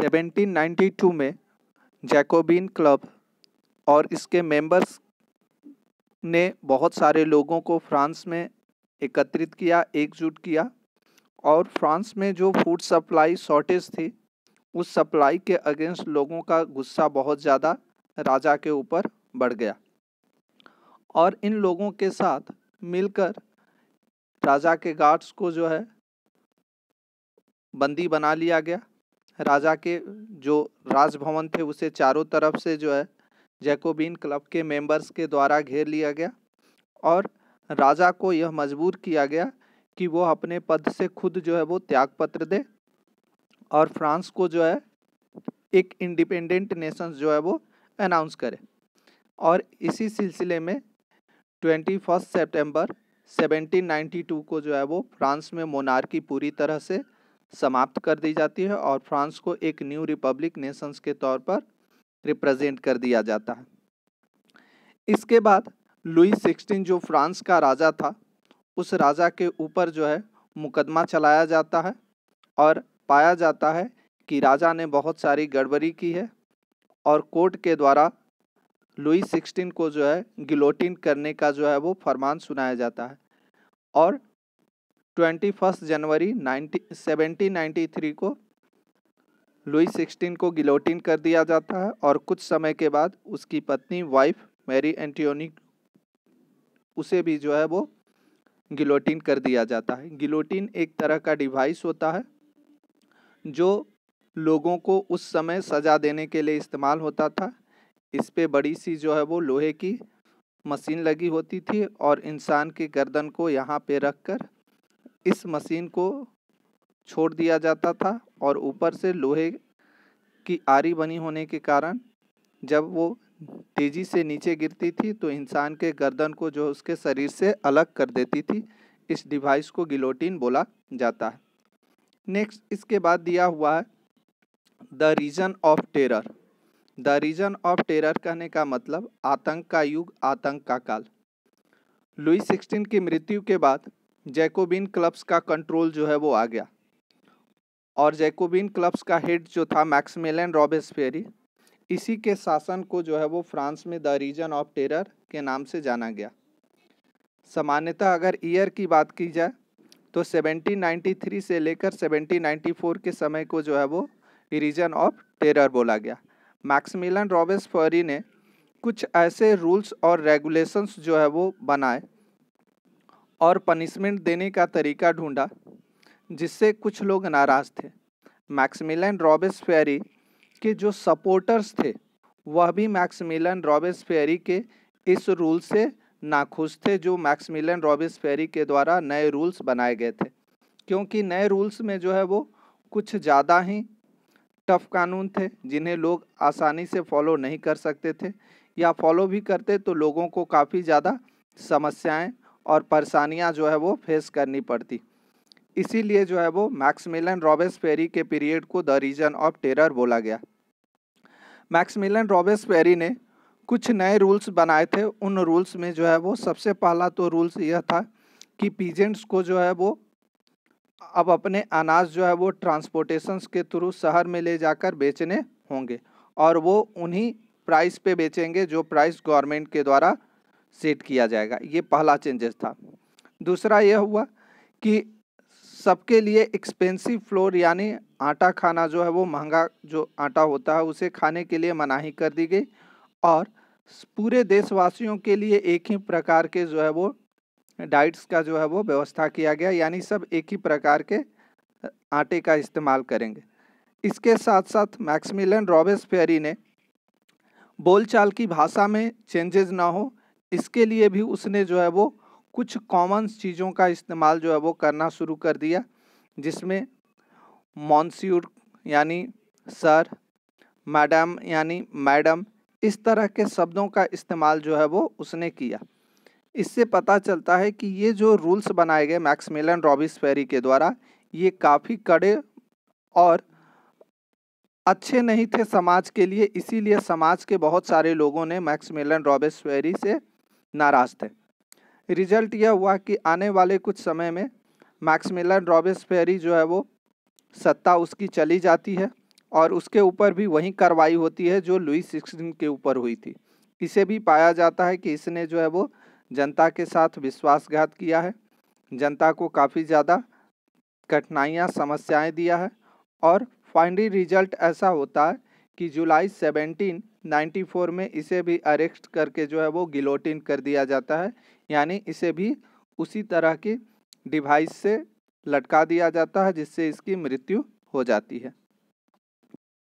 1792 में Jacobin club और इसके मेंबर्स ने बहुत सारे लोगों को फ्रांस में एकत्रित किया एकजुट किया और फ्रांस में जो फूड सप्लाई शॉर्टेज थी उस सप्लाई के अगेंस्ट लोगों का गुस्सा बहुत ज़्यादा राजा के ऊपर बढ़ गया और इन लोगों के साथ मिलकर राजा के गार्ड्स को जो है बंदी बना लिया गया राजा के जो राजभवन थे उसे चारों तरफ से जो है जैकोबिन क्लब के मेंबर्स के द्वारा घेर लिया गया और राजा को यह मजबूर किया गया कि वो अपने पद से खुद जो है वो त्यागपत्र दे और फ्रांस को जो है एक इंडिपेंडेंट नेशंस जो है वो अनाउंस करे और इसी सिलसिले में ट्वेंटी फर्स्ट सेप्टेम्बर टू को जो है वो फ्रांस में मोनार्की पूरी तरह से समाप्त कर दी जाती है और फ्रांस को एक न्यू रिपब्लिक नेशंस के तौर पर रिप्रेजेंट कर दिया जाता है इसके बाद लुई सिक्सटीन जो फ्रांस का राजा था उस राजा के ऊपर जो है मुकदमा चलाया जाता है और पाया जाता है कि राजा ने बहुत सारी गड़बड़ी की है और कोर्ट के द्वारा लुई सिक्सटीन को जो है गिलोटिन करने का जो है वो फरमान सुनाया जाता है और ट्वेंटी फर्स्ट जनवरी नाइनटी सेवेंटीन नाइन्टी थ्री को लुई सिक्सटीन को गिलोटिन कर दिया जाता है और कुछ समय के बाद उसकी पत्नी वाइफ मैरी एंटोनी उसे भी जो है वो गिलोटिन कर दिया जाता है गिलोटिन एक तरह का डिवाइस होता है जो लोगों को उस समय सजा देने के लिए इस्तेमाल होता था इस पे बड़ी सी जो है वो लोहे की मशीन लगी होती थी और इंसान के गर्दन को यहाँ पे रख कर इस मशीन को छोड़ दिया जाता था और ऊपर से लोहे की आरी बनी होने के कारण जब वो तेज़ी से नीचे गिरती थी तो इंसान के गर्दन को जो उसके शरीर से अलग कर देती थी इस डिवाइस को गिलोटिन बोला जाता है नेक्स्ट इसके बाद दिया हुआ है the reign of terror the reign of terror कहने का मतलब आतंक का युग आतंक का काल लुई सिक्सटीन की मृत्यु के बाद जैकोबिन क्लब्स का कंट्रोल जो है वो आ गया और जैकोबिन क्लब्स का हेड जो था मैक्समेलन फेरी इसी के शासन को जो है वो फ्रांस में द रीजन ऑफ टेरर के नाम से जाना गया सामान्यतः अगर ईयर की बात की जाए तो 1793 से लेकर 1794 के समय को जो है वो रीजन ऑफ टेरर बोला गया मैक्समिलन फेरी ने कुछ ऐसे रूल्स और रेगुलेशंस जो है वो बनाए और पनिशमेंट देने का तरीका ढूंढा जिससे कुछ लोग नाराज़ थे मैक्समिलन रॉबेस फेरी के जो सपोर्टर्स थे वह भी मैक्समिलन रॉबेस फेरी के इस रूल से नाखुश थे जो मैक्समिलन रॉबिस फेरी के द्वारा नए रूल्स बनाए गए थे क्योंकि नए रूल्स में जो है वो कुछ ज़्यादा ही टफ कानून थे जिन्हें लोग आसानी से फॉलो नहीं कर सकते थे या फॉलो भी करते तो लोगों को काफ़ी ज़्यादा समस्याएं और परेशानियाँ जो है वो फेस करनी पड़ती इसीलिए जो है वो मैक्समिलन रॉबेस फेरी के पीरियड को द रीजन ऑफ टेरर बोला गया मैक्समिलन रॉबेस फेरी ने कुछ नए रूल्स बनाए थे उन रूल्स में जो है वो सबसे पहला तो रूल्स यह था कि पीजेंट्स को जो है वो अब अपने अनाज जो है वो ट्रांसपोर्टेशन के थ्रू शहर में ले जाकर बेचने होंगे और वो उन्हीं प्राइस पे बेचेंगे जो प्राइस गवर्नमेंट के द्वारा सेट किया जाएगा ये पहला चेंजेस था दूसरा यह हुआ कि सबके लिए एक्सपेंसिव फ्लोर यानी आटा खाना जो है वो महंगा जो आटा होता है उसे खाने के लिए मनाही कर दी गई और पूरे देशवासियों के लिए एक ही प्रकार के जो है वो डाइट्स का जो है वो व्यवस्था किया गया यानी सब एक ही प्रकार के आटे का इस्तेमाल करेंगे इसके साथ साथ मैक्समिलन रॉबेस फेरी ने बोलचाल की भाषा में चेंजेस ना हो इसके लिए भी उसने जो है वो कुछ कॉमन चीज़ों का इस्तेमाल जो है वो करना शुरू कर दिया जिसमें मॉन्स्यूर यानी सर मैडम यानी मैडम इस तरह के शब्दों का इस्तेमाल जो है वो उसने किया इससे पता चलता है कि ये जो रूल्स बनाए गए मैक्समेलन रॉबिस फेरी के द्वारा ये काफ़ी कड़े और अच्छे नहीं थे समाज के लिए इसीलिए समाज के बहुत सारे लोगों ने मैक्समेलन रॉबिस फेरी से नाराज थे रिजल्ट यह हुआ कि आने वाले कुछ समय में मैक्समिलन रॉबिस फेरी जो है वो सत्ता उसकी चली जाती है और उसके ऊपर भी वही कार्रवाई होती है जो लुई सिक्सटीन के ऊपर हुई थी इसे भी पाया जाता है कि इसने जो है वो जनता के साथ विश्वासघात किया है जनता को काफ़ी ज़्यादा कठिनाइयाँ समस्याएं दिया है और फाइनली रिजल्ट ऐसा होता है कि जुलाई सेवेंटीन 94 में इसे भी अरेस्ट करके जो है वो गिलोटिन कर दिया जाता है यानी इसे भी उसी तरह की डिवाइस से लटका दिया जाता है जिससे इसकी मृत्यु हो जाती है